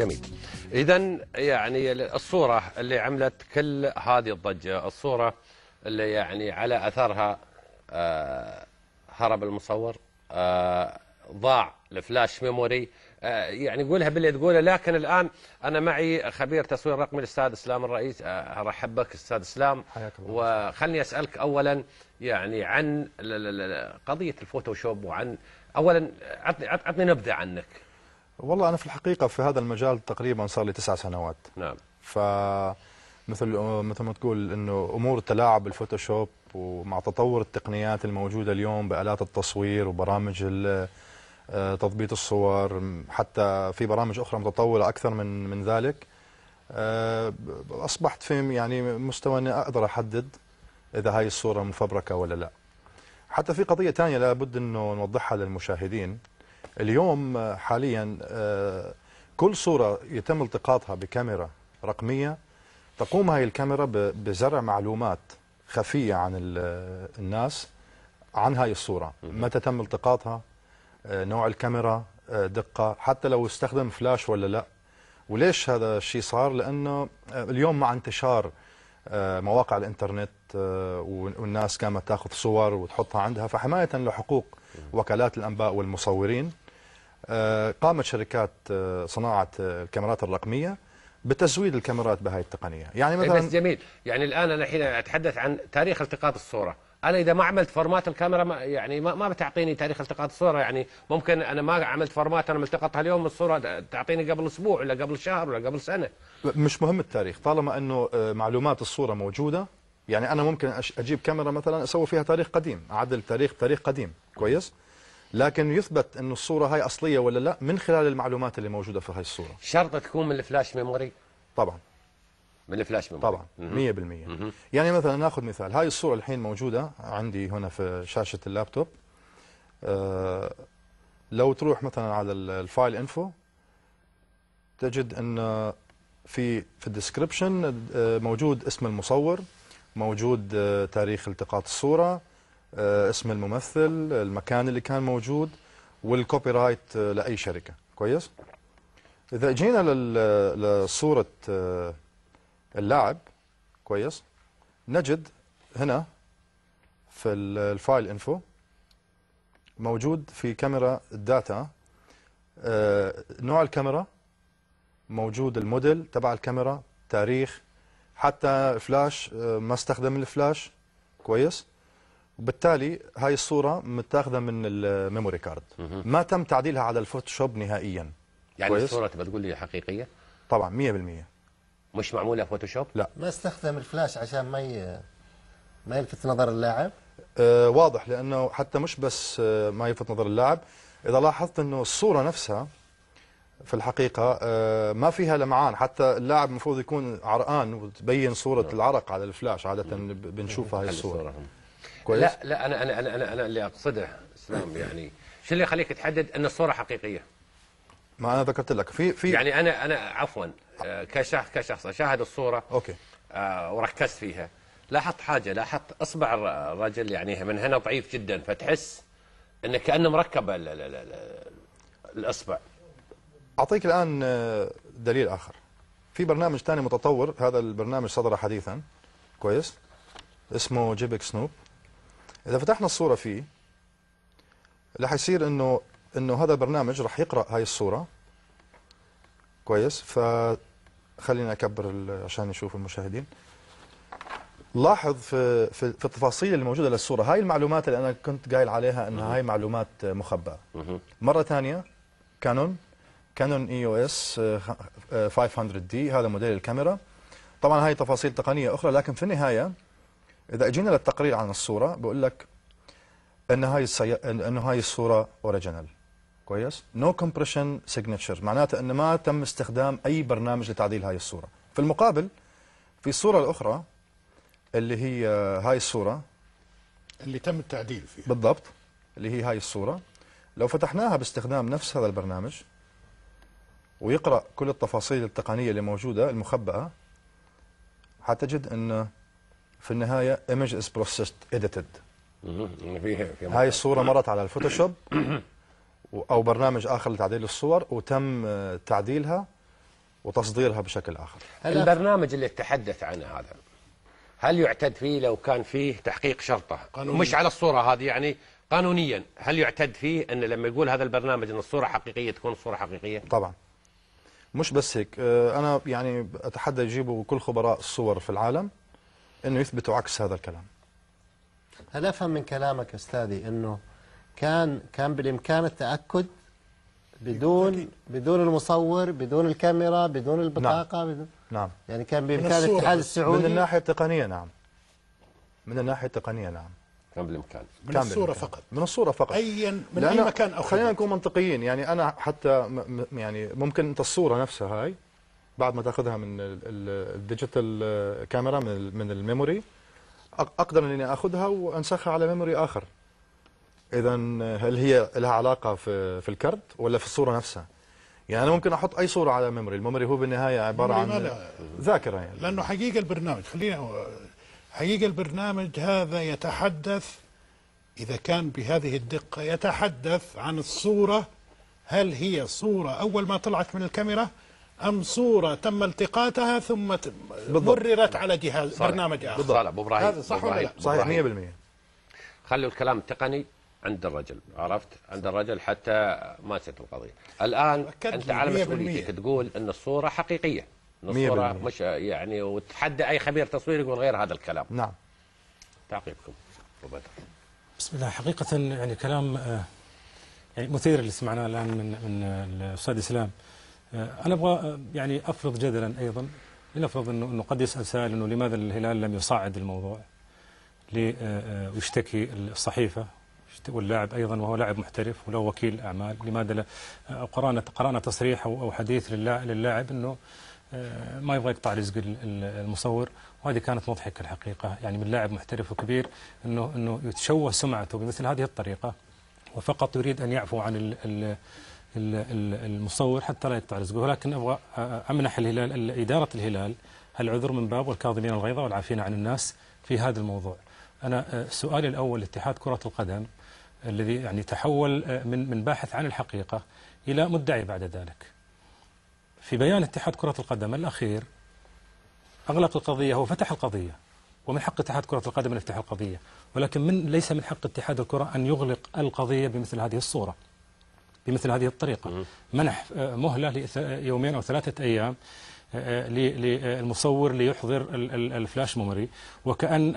جميل اذا يعني الصوره اللي عملت كل هذه الضجه الصوره اللي يعني على اثرها آه، هرب المصور آه، ضاع الفلاش ميموري آه، يعني قولها باللي تقوله لكن الان انا معي خبير تصوير رقمي الاستاذ اسلام الرئيس ارحب بك استاذ اسلام حياك الله وخلني اسالك اولا يعني عن قضيه الفوتوشوب وعن اولا عطني عطني نبذه عنك والله أنا في الحقيقة في هذا المجال تقريبا صار لي تسع سنوات نعم ف مثل مثل ما تقول انه امور التلاعب بالفوتوشوب ومع تطور التقنيات الموجوده اليوم بالات التصوير وبرامج آه، تضبيط الصور حتى في برامج اخرى متطوره اكثر من من ذلك آه، اصبحت في يعني مستوى اني اقدر احدد اذا هاي الصوره مفبركه ولا لا. حتى في قضيه ثانيه لابد انه نوضحها للمشاهدين اليوم آه، حاليا آه، كل صورة يتم التقاطها بكاميرا رقمية تقوم هاي الكاميرا بزرع معلومات خفية عن الناس عن هاي الصورة متى تم التقاطها آه، نوع الكاميرا دقة حتى لو استخدم فلاش ولا لا وليش هذا الشيء صار لأنه اليوم مع انتشار مواقع الانترنت والناس كانت تاخذ صور وتحطها عندها فحماية لحقوق وكالات الأنباء والمصورين آه، قامت شركات آه، صناعة آه، الكاميرات الرقمية بتزويد الكاميرات بهذه التقنية يعني إيه، مثلا بس جميل يعني الآن أنا حين أتحدث عن تاريخ التقاط الصورة انا اذا ما عملت فورمات الكاميرا ما يعني ما, ما بتعطيني تاريخ التقاط الصوره يعني ممكن انا ما عملت فورمات انا ملتقطها اليوم الصوره تعطيني قبل اسبوع ولا قبل شهر ولا قبل سنه مش مهم التاريخ طالما انه معلومات الصوره موجوده يعني انا ممكن اجيب كاميرا مثلا اسوي فيها تاريخ قديم اعدل تاريخ تاريخ قديم كويس لكن يثبت انه الصوره هاي اصليه ولا لا من خلال المعلومات اللي موجوده في هاي الصوره شرط تكون من الفلاش ميموري طبعا من الفلاش ميموري طبعا 100% يعني مثلا ناخذ مثال هاي الصوره الحين موجوده عندي هنا في شاشه اللابتوب أه لو تروح مثلا على الفايل انفو تجد ان في في الديسكربشن آه، موجود اسم المصور موجود آه، تاريخ التقاط الصوره آه، اسم الممثل المكان اللي كان موجود والكوبي رايت آه، لاي شركه كويس اذا جينا لصوره آه، اللاعب كويس نجد هنا في الفايل انفو موجود في كاميرا الداتا نوع الكاميرا موجود الموديل تبع الكاميرا تاريخ حتى فلاش ما استخدم الفلاش كويس وبالتالي هاي الصورة متاخذة من الميموري كارد ما تم تعديلها على الفوتوشوب نهائيا يعني كويس؟ الصورة تبى تقول لي حقيقية؟ طبعا 100% مش معمولة فوتوشوب؟ لا ما استخدم الفلاش عشان ما ي... ما يلفت نظر اللاعب؟ آه واضح لأنه حتى مش بس آه ما يلفت نظر اللاعب إذا لاحظت أنه الصورة نفسها في الحقيقة آه ما فيها لمعان حتى اللاعب المفروض يكون عرقان وتبين صورة نعم. العرق على الفلاش عادة نعم. بنشوفها هاي الصورة كويس لا لا انا انا انا انا, اللي اقصده اسلام يعني شو اللي يخليك تحدد ان الصوره حقيقيه؟ ما انا ذكرت لك في في يعني انا انا عفوا آه، كشخص كشخص اشاهد الصوره اوكي آه، وركزت فيها لاحظت حاجه لاحظت اصبع الرجل يعني من هنا ضعيف جدا فتحس انه كانه مركب الاصبع اعطيك الان آه، دليل اخر في برنامج ثاني متطور هذا البرنامج صدر حديثا كويس اسمه جيبك سنوب اذا فتحنا الصوره فيه رح يصير انه انه هذا البرنامج رح يقرا هاي الصوره كويس خليني اكبر عشان يشوف المشاهدين لاحظ في في, في التفاصيل الموجوده للصوره هاي المعلومات اللي انا كنت قايل عليها انها هاي معلومات مخبأة مره ثانيه كانون كانون اي او اس 500 دي هذا موديل الكاميرا طبعا هاي تفاصيل تقنيه اخرى لكن في النهايه إذا أجينا للتقرير عن الصورة بقول لك أن هاي السي... أنه هاي الصورة أوريجينال كويس نو كومبريشن سيجنتشر معناته أنه ما تم استخدام أي برنامج لتعديل هاي الصورة في المقابل في الصورة الأخرى اللي هي هاي الصورة اللي تم التعديل فيها بالضبط اللي هي هاي الصورة لو فتحناها باستخدام نفس هذا البرنامج ويقرأ كل التفاصيل التقنية اللي موجودة المخبأة حتجد انه في النهايه ايمج از processed edited هاي الصوره مرت على الفوتوشوب او برنامج اخر لتعديل الصور وتم آه, تعديلها وتصديرها بشكل اخر البرنامج اللي تحدث عنه هذا هل يعتد فيه لو كان فيه تحقيق شرطه مش على الصوره هذه يعني قانونيا هل يعتد فيه ان لما يقول هذا البرنامج ان الصوره حقيقيه تكون الصوره حقيقيه طبعا مش بس هيك آه، انا يعني اتحدى يجيبوا كل خبراء الصور في العالم أنه يثبتوا عكس هذا الكلام هل أفهم من كلامك أستاذي أنه كان كان بالإمكان التأكد بدون بدون المصور بدون الكاميرا بدون نعم. البطاقة نعم, بدون نعم. يعني كان بإمكان الاتحاد السعودي من الناحية التقنية نعم من الناحية التقنية نعم كان بالإمكان من الصورة فقط من الصورة فقط أيا من أي مكان أو خلينا نكون منطقيين يعني أنا حتى يعني ممكن أنت الصورة نفسها هاي بعد ما تاخذها من الديجيتال كاميرا آه، من من الميموري اقدر اني اخذها وانسخها على ميموري اخر اذا آه، هل هي لها علاقه في في الكرت ولا في الصوره نفسها يعني انا ممكن احط اي صوره على ميموري الميموري هو بالنهايه عباره عن ذاكره يعني لانه حقيقه البرنامج خلينا حقيقه البرنامج هذا يتحدث اذا كان بهذه الدقه يتحدث عن الصوره هل هي صوره اول ما طلعت من الكاميرا أم صورة تم التقاطها ثم مررت على جهاز صحيح. برنامج آخر بالضبط. أبو إبراهيم هذا صح ولا لا؟ صحيح 100% خلوا الكلام التقني عند الرجل عرفت عند الرجل حتى ما تتم القضية الآن أنت على مسؤوليتك تقول أن الصورة حقيقية أن الصورة مش يعني وتحدى أي خبير تصوير يقول غير هذا الكلام نعم تعقيبكم بسم الله حقيقة يعني كلام آه، يعني مثير اللي سمعناه الآن من من الأستاذ إسلام آه، أنا أبغى آه، يعني أفرض جدلا أيضا لنفرض أنه, أنه قد يسأل سائل أنه لماذا الهلال لم يصعد الموضوع آه، ويشتكي الصحيفة واللاعب أيضا وهو لاعب محترف وله وكيل أعمال لماذا لا قرأنا, قرأنا تصريح أو حديث للاعب أنه ما يبغى يقطع رزق المصور وهذه كانت مضحكة الحقيقة يعني من لاعب محترف وكبير أنه, أنه يتشوه سمعته بمثل هذه الطريقة وفقط يريد أن يعفو عن ال ال المصور حتى لا يقطع رزقه ولكن أبغى أمنح الهلال إدارة الهلال العذر من باب والكاظمين الغيظ والعافين عن الناس في هذا الموضوع أنا سؤالي الأول لاتحاد كرة القدم الذي يعني تحول من من باحث عن الحقيقة إلى مدعي بعد ذلك في بيان اتحاد كرة القدم الأخير أغلق القضية هو فتح القضية ومن حق اتحاد كرة القدم أن يفتح القضية ولكن من ليس من حق اتحاد الكرة أن يغلق القضية بمثل هذه الصورة بمثل هذه الطريقة منح آه، مهلة يومين أو ثلاثة أيام آه، آه، للمصور ليحضر الفلاش ميموري وكأن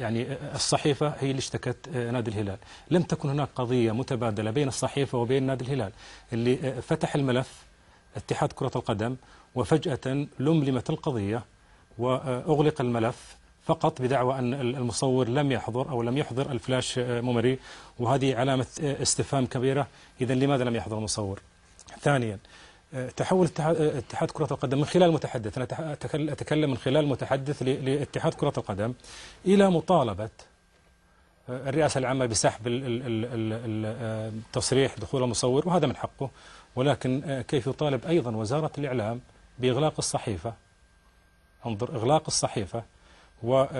يعني الصحيفة هي اللي اشتكت نادي الهلال لم تكن هناك قضية متبادلة بين الصحيفة وبين نادي الهلال اللي فتح الملف اتحاد كرة القدم وفجأة لملمت القضية وأغلق الملف فقط بدعوى أن المصور لم يحضر أو لم يحضر الفلاش ميموري وهذه علامة استفهام كبيرة إذا لماذا لم يحضر المصور ثانيا آه، تحول آه، اتحاد كرة القدم من خلال المتحدث أنا أتكلم من خلال المتحدث لاتحاد كرة القدم إلى مطالبة آه، الرئاسة العامة بسحب التصريح دخول المصور وهذا من حقه ولكن كيف يطالب أيضا وزارة الإعلام بإغلاق الصحيفة انظر إغلاق الصحيفة وكان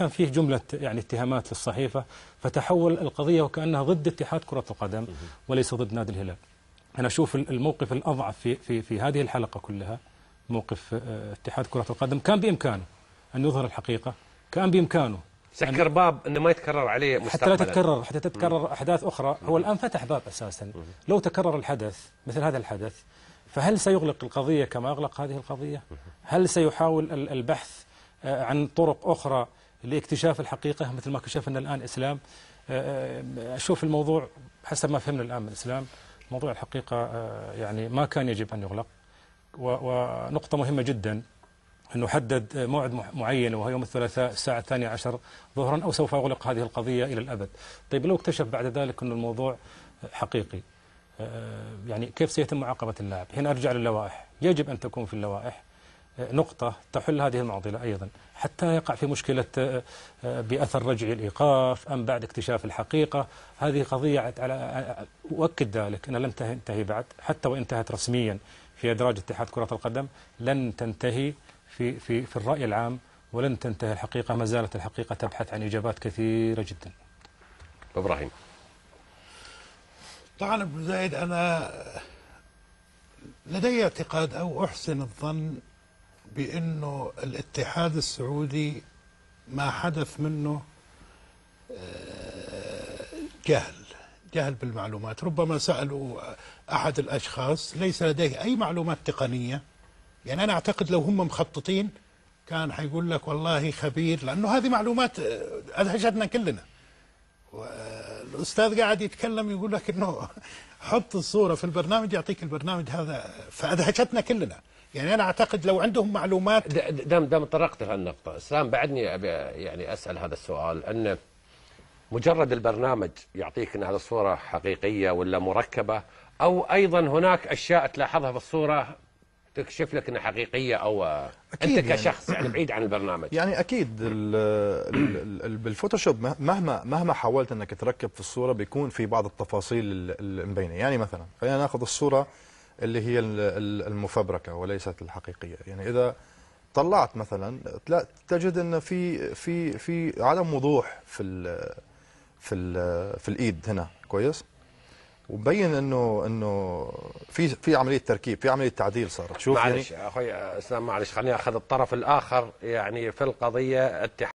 آه، آه، فيه جملة يعني اتهامات للصحيفة فتحول القضية وكأنها ضد اتحاد كرة القدم وليس ضد نادي الهلال أنا أشوف الموقف الأضعف في, في, في هذه الحلقة كلها موقف آه، اتحاد كرة القدم كان بإمكانه أن يظهر الحقيقة كان بإمكانه سكر باب انه ما يتكرر عليه مستقبلا حتى لا تتكرر حتى تتكرر احداث اخرى هو الان فتح باب اساسا لو تكرر الحدث مثل هذا الحدث فهل سيغلق القضيه كما اغلق هذه القضيه؟ هل سيحاول البحث آه، عن طرق أخرى لاكتشاف الحقيقة مثل ما كشفنا الآن الإسلام آه، آه، أشوف الموضوع حسب ما فهمنا الآن من الإسلام موضوع الحقيقة يعني ما كان يجب أن يغلق ونقطة مهمة جدا أنه حدد موعد معين وهو يوم الثلاثاء الساعة الثانية عشر ظهرا أو سوف أغلق هذه القضية إلى الأبد طيب لو اكتشف بعد ذلك أن الموضوع حقيقي يعني كيف سيتم معاقبة اللاعب هنا أرجع للوائح يجب أن تكون في اللوائح نقطة تحل هذه المعضلة أيضا حتى يقع في مشكلة آه، آه، بأثر رجعي الإيقاف أم بعد اكتشاف الحقيقة هذه قضية على آه، أؤكد ذلك أنها لم تنتهي بعد حتى وإن انتهت رسميا في أدراج اتحاد كرة القدم لن تنتهي في, في, في الرأي العام ولن تنتهي الحقيقة ما زالت الحقيقة تبحث عن إجابات كثيرة جدا إبراهيم طبعا ابن زايد أنا لدي اعتقاد أو أحسن الظن بأنه الاتحاد السعودي ما حدث منه آه، جهل جهل بالمعلومات ربما سألوا أحد الأشخاص ليس لديه أي معلومات تقنية يعني أنا أعتقد لو هم مخططين كان حيقول لك والله خبير لأنه هذه معلومات آه، أدهشتنا كلنا الأستاذ قاعد يتكلم يقول لك أنه حط الصورة في البرنامج يعطيك البرنامج هذا فأدهشتنا كلنا يعني أنا أعتقد لو عندهم معلومات دام دام طرقت لهالنقطة إسلام بعدني أبي يعني أسأل هذا السؤال أن مجرد البرنامج يعطيك أن هذه الصورة حقيقية ولا مركبة أو أيضا هناك أشياء تلاحظها في الصورة تكشف لك انها حقيقيه او انت يعني. كشخص يعني, بعيد عن البرنامج يعني اكيد الـ الـ الـ بالفوتوشوب مهما مهما حاولت انك تركب في الصوره بيكون في بعض التفاصيل المبينه يعني مثلا خلينا ناخذ الصوره اللي هي المفبركه وليست الحقيقيه يعني اذا طلعت مثلا تجد ان في في في عدم وضوح في الـ في الـ في الايد هنا كويس وبين انه انه في في عمليه تركيب في عمليه تعديل صارت شوف يعني معلش يعني اخوي اسلام معلش خليني اخذ الطرف الاخر يعني في القضيه اتحاد